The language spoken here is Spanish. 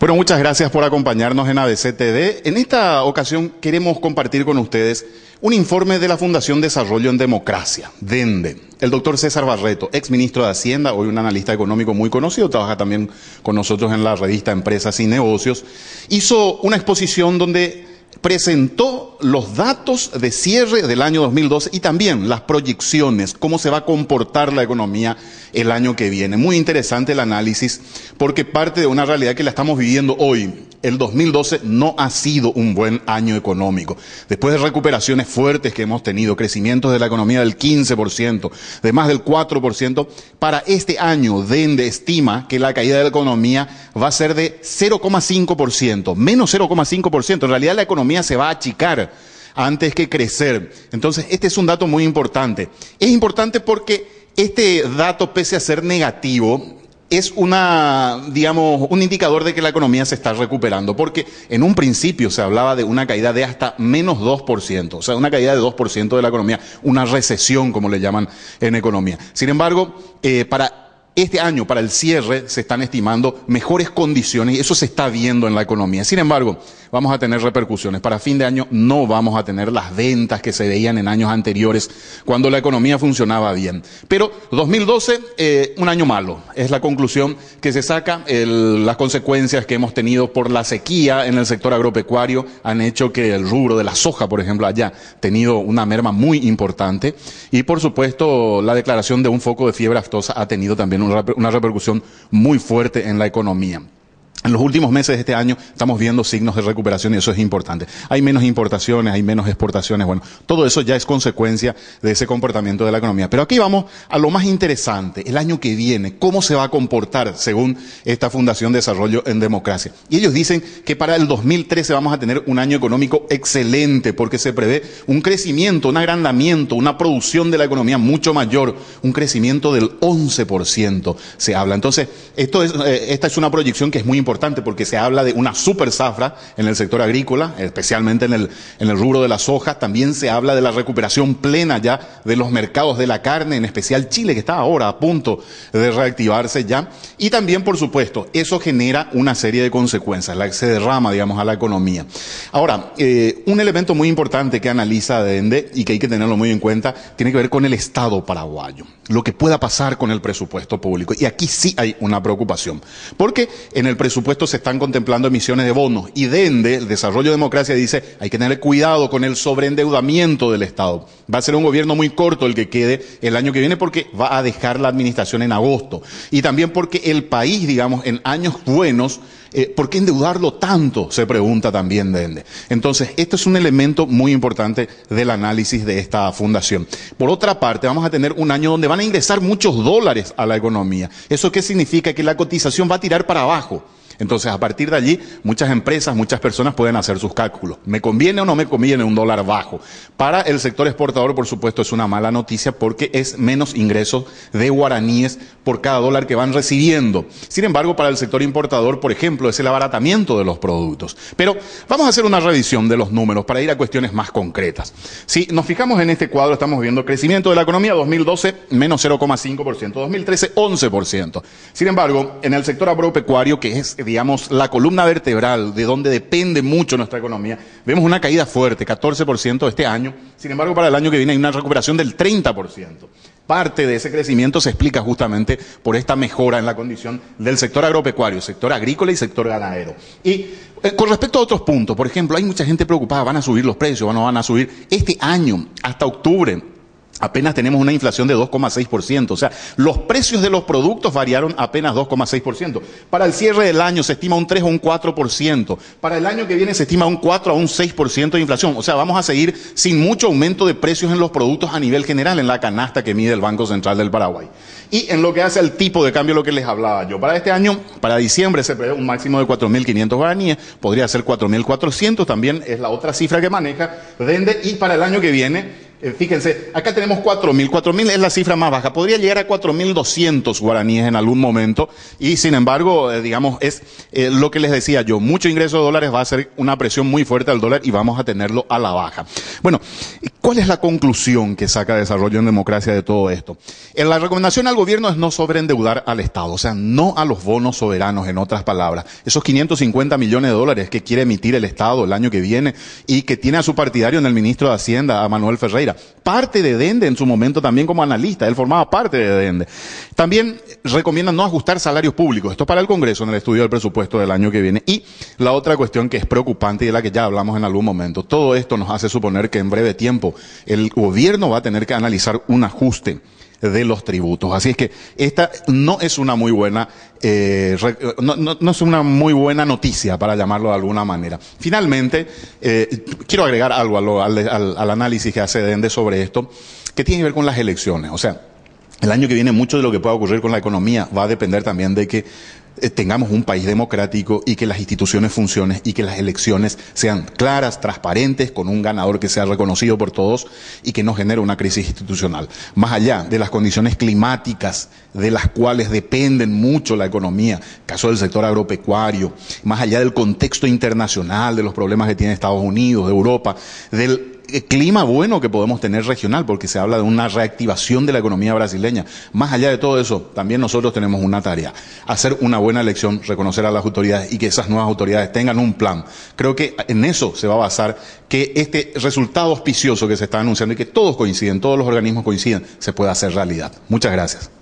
Bueno, muchas gracias por acompañarnos en ABCTD. En esta ocasión queremos compartir con ustedes un informe de la Fundación Desarrollo en Democracia, DENDE. E. El doctor César Barreto, ex ministro de Hacienda, hoy un analista económico muy conocido, trabaja también con nosotros en la revista Empresas y Negocios, hizo una exposición donde presentó los datos de cierre del año 2012 y también las proyecciones, cómo se va a comportar la economía el año que viene. Muy interesante el análisis porque parte de una realidad que la estamos viviendo hoy. El 2012 no ha sido un buen año económico. Después de recuperaciones fuertes que hemos tenido, crecimientos de la economía del 15%, de más del 4%, para este año DENDE estima que la caída de la economía va a ser de 0,5%, menos 0,5%. En realidad la economía se va a achicar antes que crecer. Entonces, este es un dato muy importante. Es importante porque este dato, pese a ser negativo, es una, digamos, un indicador de que la economía se está recuperando, porque en un principio se hablaba de una caída de hasta menos 2%, o sea, una caída de 2% de la economía, una recesión, como le llaman en economía. Sin embargo, eh, para este año, para el cierre, se están estimando mejores condiciones y eso se está viendo en la economía. Sin embargo, vamos a tener repercusiones. Para fin de año no vamos a tener las ventas que se veían en años anteriores cuando la economía funcionaba bien. Pero 2012, eh, un año malo. Es la conclusión que se saca. las consecuencias que hemos tenido por la sequía en el sector agropecuario han hecho que el rubro de la soja, por ejemplo, haya tenido una merma muy importante. Y por supuesto, la declaración de un foco de fiebre aftosa ha tenido también un una repercusión muy fuerte en la economía. En los últimos meses de este año estamos viendo signos de recuperación y eso es importante. Hay menos importaciones, hay menos exportaciones. Bueno, todo eso ya es consecuencia de ese comportamiento de la economía. Pero aquí vamos a lo más interesante, el año que viene, cómo se va a comportar según esta Fundación de Desarrollo en Democracia. Y ellos dicen que para el 2013 vamos a tener un año económico excelente porque se prevé un crecimiento, un agrandamiento, una producción de la economía mucho mayor, un crecimiento del 11% se habla. Entonces, esto eh, esta es una proyección que es muy importante importante porque se habla de una super zafra en el sector agrícola, especialmente en el, en el rubro de las hojas. También se habla de la recuperación plena ya de los mercados de la carne, en especial Chile, que está ahora a punto de reactivarse ya. Y también, por supuesto, eso genera una serie de consecuencias, la que se derrama, digamos, a la economía. Ahora, eh, un elemento muy importante que analiza Dende y que hay que tenerlo muy en cuenta tiene que ver con el Estado paraguayo, lo que pueda pasar con el presupuesto público. Y aquí sí hay una preocupación, porque en el presupuesto supuesto, se están contemplando emisiones de bonos y dende el desarrollo de democracia dice hay que tener cuidado con el sobreendeudamiento del Estado. Va a ser un gobierno muy corto el que quede el año que viene porque va a dejar la administración en agosto y también porque el país, digamos, en años buenos eh, ¿Por qué endeudarlo tanto? Se pregunta también Dende. Entonces, esto es un elemento muy importante del análisis de esta fundación. Por otra parte, vamos a tener un año donde van a ingresar muchos dólares a la economía. ¿Eso qué significa? Que la cotización va a tirar para abajo. Entonces, a partir de allí, muchas empresas, muchas personas pueden hacer sus cálculos. ¿Me conviene o no me conviene un dólar bajo? Para el sector exportador, por supuesto, es una mala noticia porque es menos ingresos de guaraníes por cada dólar que van recibiendo. Sin embargo, para el sector importador, por ejemplo, es el abaratamiento de los productos. Pero vamos a hacer una revisión de los números para ir a cuestiones más concretas. Si nos fijamos en este cuadro, estamos viendo crecimiento de la economía 2012, menos 0,5%, 2013, 11%. Sin embargo, en el sector agropecuario, que es digamos, la columna vertebral, de donde depende mucho nuestra economía, vemos una caída fuerte, 14% este año. Sin embargo, para el año que viene hay una recuperación del 30%. Parte de ese crecimiento se explica justamente por esta mejora en la condición del sector agropecuario, sector agrícola y sector ganadero. Y eh, con respecto a otros puntos, por ejemplo, hay mucha gente preocupada, van a subir los precios, no van a subir. Este año, hasta octubre, apenas tenemos una inflación de 2,6%. O sea, los precios de los productos variaron apenas 2,6%. Para el cierre del año se estima un 3 o un 4%. Para el año que viene se estima un 4 a un 6% de inflación. O sea, vamos a seguir sin mucho aumento de precios en los productos a nivel general, en la canasta que mide el Banco Central del Paraguay. Y en lo que hace al tipo de cambio, lo que les hablaba yo. Para este año, para diciembre, se prevé un máximo de 4.500 guaraníes, podría ser 4.400, también es la otra cifra que maneja Dende. Y para el año que viene, eh, fíjense, acá tenemos 4.000, 4.000 es la cifra más baja, podría llegar a 4.200 guaraníes en algún momento y sin embargo, eh, digamos, es eh, lo que les decía yo, mucho ingreso de dólares va a ser una presión muy fuerte al dólar y vamos a tenerlo a la baja. Bueno, ¿cuál es la conclusión que saca Desarrollo en Democracia de todo esto? la recomendación al gobierno es no sobreendeudar al Estado, o sea, no a los bonos soberanos, en otras palabras, esos 550 millones de dólares que quiere emitir el Estado el año que viene y que tiene a su partidario en el ministro de Hacienda, a Manuel Ferreira, parte de Dende en su momento también como analista, él formaba parte de Dende. También recomienda no ajustar salarios públicos, esto para el Congreso en el estudio del presupuesto del año que viene. Y la otra cuestión que es preocupante y de la que ya hablamos en algún momento, todo esto nos hace suponer que en breve tiempo el gobierno va a tener que analizar un ajuste de los tributos. Así es que esta no es una muy buena, eh, no, es una muy buena noticia, para llamarlo de alguna manera. Finalmente, eh, quiero agregar algo al, análisis que hace Dende sobre esto, que tiene que ver con las elecciones. O sea, el año que viene mucho de lo que pueda ocurrir con la economía va a depender también de que eh, tengamos un país democrático y que las instituciones funcionen y que las elecciones sean claras, transparentes, con un ganador que sea reconocido por todos y que no genere una crisis institucional. Más allá de las condiciones climáticas de las cuales dependen mucho la economía, caso del sector agropecuario, más allá del contexto internacional, de los problemas que tiene Estados Unidos, de Europa, del clima bueno que podemos tener regional, porque se habla de una reactivación de la economía brasileña. Más allá de todo eso, también nosotros tenemos una tarea, hacer una buena elección, reconocer a las autoridades y que esas nuevas autoridades tengan un plan. Creo que en eso se va a basar que este resultado auspicioso que se está anunciando y que todos coinciden, todos los organismos coinciden, se pueda hacer realidad. Muchas gracias.